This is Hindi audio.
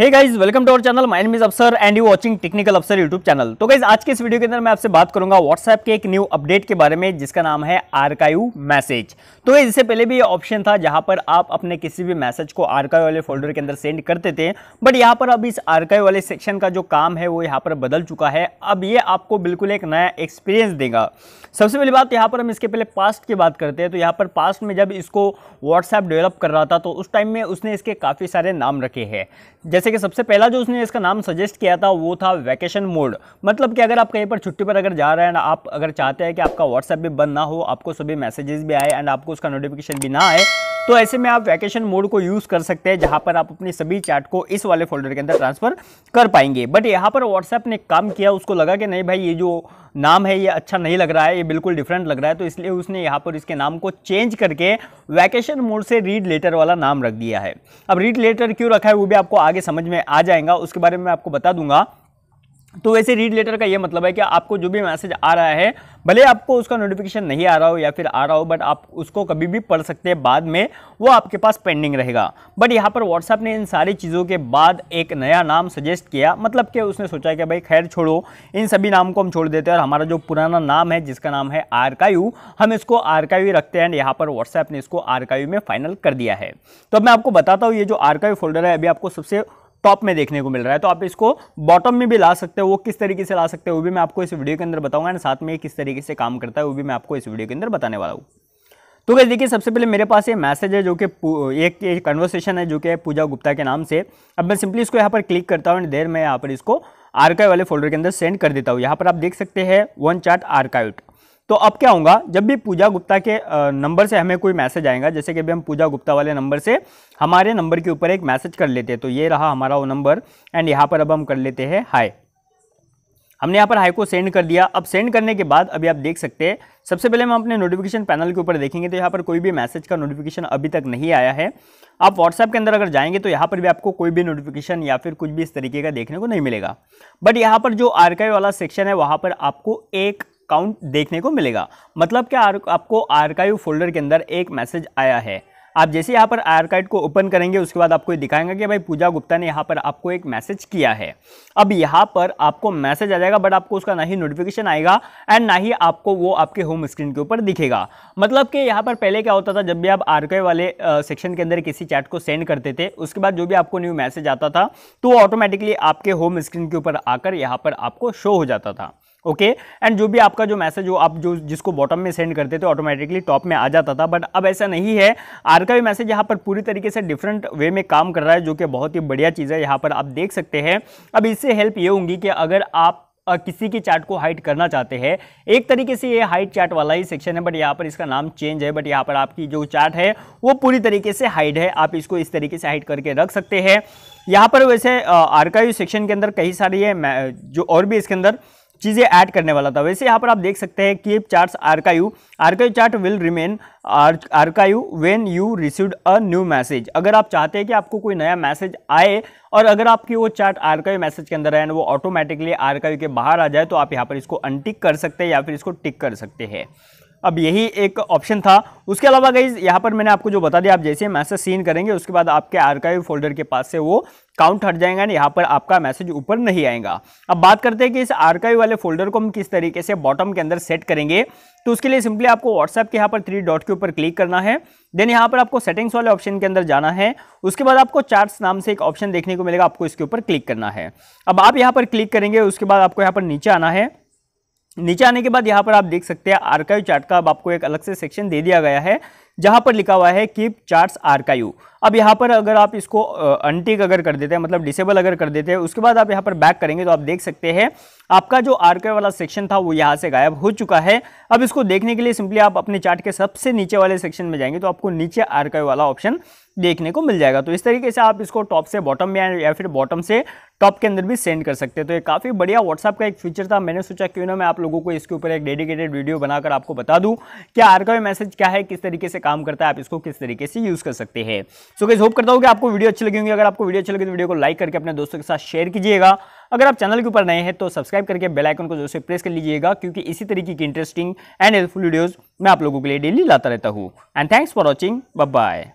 hey guys welcome to our channel mine मिज Afsar and you watching technical Afsar YouTube channel तो गाइज आज के इस वीडियो के अंदर मैं आपसे बात करूंगा व्हाट्सएप के एक न्यू अपडेट के बारे में जिसका नाम है आरकायू मैसेज तो इससे पहले भी ये ऑप्शन था जहां पर आप अपने किसी भी मैसेज को आर्काइव वाले फोल्डर के अंदर सेंड करते थे बट यहाँ पर अब इस आर्काइव वाले सेक्शन का जो काम है वो यहाँ पर बदल चुका है अब ये आपको बिल्कुल एक नया एक्सपीरियंस देगा सबसे पहली बात यहाँ पर हम इसके पहले पास्ट की बात करते हैं तो यहाँ पर पास्ट में जब इसको व्हाट्सएप डेवलप कर रहा था तो उस टाइम में उसने इसके काफ़ी सारे नाम रखे हैं जैसे जैसे कि सबसे पहला जो उसने इसका नाम सजेस्ट किया था वो था वैकेशन मोड मतलब कि अगर आप कहीं पर छुट्टी पर अगर जा रहे हैं ना आप अगर चाहते हैं कि आपका व्हाट्सएप भी बंद ना हो आपको सभी मैसेजेस भी आए एंड आपको उसका नोटिफिकेशन भी ना आए तो ऐसे में आप वैकेशन मोड को यूज़ कर सकते हैं जहाँ पर आप अपने सभी चार्ट को इस वाले फोल्डर के अंदर ट्रांसफ़र कर पाएंगे बट यहाँ पर व्हाट्सएप ने काम किया उसको लगा कि नहीं भाई ये जो नाम है ये अच्छा नहीं लग रहा है ये बिल्कुल डिफरेंट लग रहा है तो इसलिए उसने यहाँ पर इसके नाम को चेंज करके वैकेशन मोड से रीड लेटर वाला नाम रख दिया है अब रीड लेटर क्यों रखा है वो भी आपको आगे समझ में आ जाएगा उसके बारे में मैं आपको बता दूंगा तो वैसे रीड लेटर का ये मतलब है कि आपको जो भी मैसेज आ रहा है भले आपको उसका नोटिफिकेशन नहीं आ रहा हो या फिर आ रहा हो बट आप उसको कभी भी पढ़ सकते हैं बाद में वो आपके पास पेंडिंग रहेगा बट यहाँ पर व्हाट्सएप ने इन सारी चीज़ों के बाद एक नया नाम सजेस्ट किया मतलब कि उसने सोचा कि भाई खैर छोड़ो इन सभी नाम को हम छोड़ देते हैं और हमारा जो पुराना नाम है जिसका नाम है आरकायू हम इसको आरकायू रखते हैं एंड यहाँ पर व्हाट्सएप ने इसको आरकायू में फाइनल कर दिया है तो अब मैं आपको बताता हूँ ये जो आरकायू फोल्डर है अभी आपको सबसे टॉप में देखने को मिल रहा है तो आप इसको बॉटम में भी ला सकते हो वो किस तरीके से ला सकते हो वो भी मैं आपको इस वीडियो के अंदर बताऊंगा एंड साथ में ये किस तरीके से काम करता है वो भी मैं आपको इस वीडियो के अंदर बताने वाला हूँ तो कैसे देखिए सबसे पहले मेरे पास ये मैसेज है जो कि एक कन्वर्सेशन है जो कि पूजा गुप्ता के नाम से अब मैं सिंपली इसको यहाँ पर क्लिक करता हूँ एंड देर मैं यहाँ पर इसको आर्काइव वाले फोल्डर के अंदर सेंड कर देता हूँ यहाँ पर आप देख सकते हैं वन चार्ट आर्काइव तो अब क्या होगा जब भी पूजा गुप्ता के नंबर से हमें कोई मैसेज आएगा जैसे कि अभी हम पूजा गुप्ता वाले नंबर से हमारे नंबर के ऊपर एक मैसेज कर लेते हैं तो ये रहा हमारा वो नंबर एंड यहाँ पर अब हम कर लेते हैं हाई हमने यहाँ पर हाई को सेंड कर दिया अब सेंड करने के बाद अभी आप देख सकते हैं सबसे पहले हम अपने नोटिफिकेशन पैनल के ऊपर देखेंगे तो यहाँ पर कोई भी मैसेज का नोटिफिकेशन अभी तक नहीं आया है आप व्हाट्सएप के अंदर अगर जाएंगे तो यहाँ पर भी आपको कोई भी नोटिफिकेशन या फिर कुछ भी इस तरीके का देखने को नहीं मिलेगा बट यहाँ पर जो आरकाइव वाला सेक्शन है वहाँ पर आपको एक काउंट देखने को मिलेगा मतलब क्या आपको आर्काइव फोल्डर के अंदर एक मैसेज आया है आप जैसे यहाँ पर आर्काइड को ओपन करेंगे उसके बाद आपको दिखाएंगे कि भाई पूजा गुप्ता ने यहाँ पर आपको एक मैसेज किया है अब यहाँ पर आपको मैसेज आ जाएगा बट आपको उसका ना ही नोटिफिकेशन आएगा एंड ना ही आपको वो आपके होम स्क्रीन के ऊपर दिखेगा मतलब कि यहाँ पर पहले क्या होता था जब भी आप आर्काइव वाले सेक्शन के अंदर किसी चैट को सेंड करते थे उसके बाद जो भी आपको न्यू मैसेज आता था तो ऑटोमेटिकली आपके होम स्क्रीन के ऊपर आकर यहाँ पर आपको शो हो जाता था ओके एंड जो भी आपका जो मैसेज हो आप जो जिसको बॉटम में सेंड करते थे ऑटोमेटिकली टॉप में आ जाता था बट अब ऐसा नहीं है आर का भी मैसेज यहाँ पर पूरी तरीके से डिफरेंट वे में काम कर रहा है जो कि बहुत ही बढ़िया चीज़ है यहाँ पर आप देख सकते हैं अब इससे हेल्प ये होंगी कि अगर आप किसी की चार्ट को हाइट करना चाहते हैं एक तरीके से ये हाइट चार्ट वाला ही सेक्शन है बट यहाँ पर इसका नाम चेंज है बट यहाँ पर आपकी जो चार्ट है वो पूरी तरीके से हाइड है आप इसको इस तरीके से हाइड करके रख सकते हैं यहाँ पर वैसे आर्काइव सेक्शन के अंदर कई सारी है जो और भी इसके अंदर चीज़ें ऐड करने वाला था वैसे यहाँ पर आप देख सकते हैं कि chats archive archive chat will remain archive when you receive a new message अगर आप चाहते हैं कि आपको कोई नया मैसेज आए और अगर आपकी वो चार्ट आर्काइव मैसेज के अंदर है वो ऑटोमेटिकली आर्काइव के बाहर आ जाए तो आप यहाँ पर इसको अनटिक कर सकते हैं या फिर इसको टिक कर सकते हैं अब यही एक ऑप्शन था उसके अलावा गई यहाँ पर मैंने आपको जो बता दिया आप जैसे मैसेज सीन करेंगे उसके बाद आपके आर्काइव फोल्डर के पास से वो काउंट हट जाएगा एंड यहाँ पर आपका मैसेज ऊपर नहीं आएगा अब बात करते हैं कि इस आर्काइव वाले फोल्डर को हम किस तरीके से बॉटम के अंदर सेट करेंगे तो उसके लिए सिंपली आपको व्हाट्सएप के यहाँ पर थ्री डॉट के ऊपर क्लिक करना है देन यहाँ पर आपको सेटिंग्स वाले ऑप्शन के अंदर जाना है उसके बाद आपको चार्ट्स नाम से एक ऑप्शन देखने को मिलेगा आपको इसके ऊपर क्लिक करना है अब आप यहाँ पर क्लिक करेंगे उसके बाद आपको यहाँ पर नीचे आना है नीचे आने के बाद यहाँ पर आप देख सकते हैं आर्काइव चार्ट का अब आपको एक अलग से सेक्शन दे दिया गया है जहाँ पर लिखा हुआ है कीप चार्ट्स आर्काइव अब यहाँ पर अगर आप इसको अनटिक अगर कर देते हैं मतलब डिसेबल अगर कर देते हैं उसके बाद आप यहाँ पर बैक करेंगे तो आप देख सकते हैं आपका जो आर्काइव वाला सेक्शन था वो यहाँ से गायब हो चुका है अब इसको देखने के लिए सिंपली आप अपने चार्ट के सबसे नीचे वाले सेक्शन में जाएंगे तो आपको नीचे आर्काइव वाला ऑप्शन देखने को मिल जाएगा तो इस तरीके से आप इसको टॉप से बॉटम में या फिर बॉटम से टॉप के अंदर भी सेंड कर सकते हैं तो ये काफ़ी बढ़िया व्हाट्सअप का एक फीचर था मैंने सोचा क्यों ना मैं आप लोगों को इसके ऊपर एक डेडिकेटेड वीडियो बनाकर आपको बता दूं कि आर्काइव मैसेज क्या है किस तरीके से काम करता है आप इसको किस तरीके से यूज़ कर सकते हैं सो गाइस होप करता हूँ कि आपको वीडियो अच्छी होगी अगर आपको वीडियो अच्छी लगे तो वीडियो को लाइक करके अपने दोस्तों के साथ शेयर कीजिएगा अगर आप चैनल के ऊपर नए हैं तो सब्सक्राइब करके बेल आइकन को जोर से प्रेस कर लीजिएगा क्योंकि इसी तरीके की इंटरेस्टिंग एंड हेल्पफुल वीडियोज़ मैं आप लोगों के लिए डेली लाता रहता हूँ and thanks for watching bye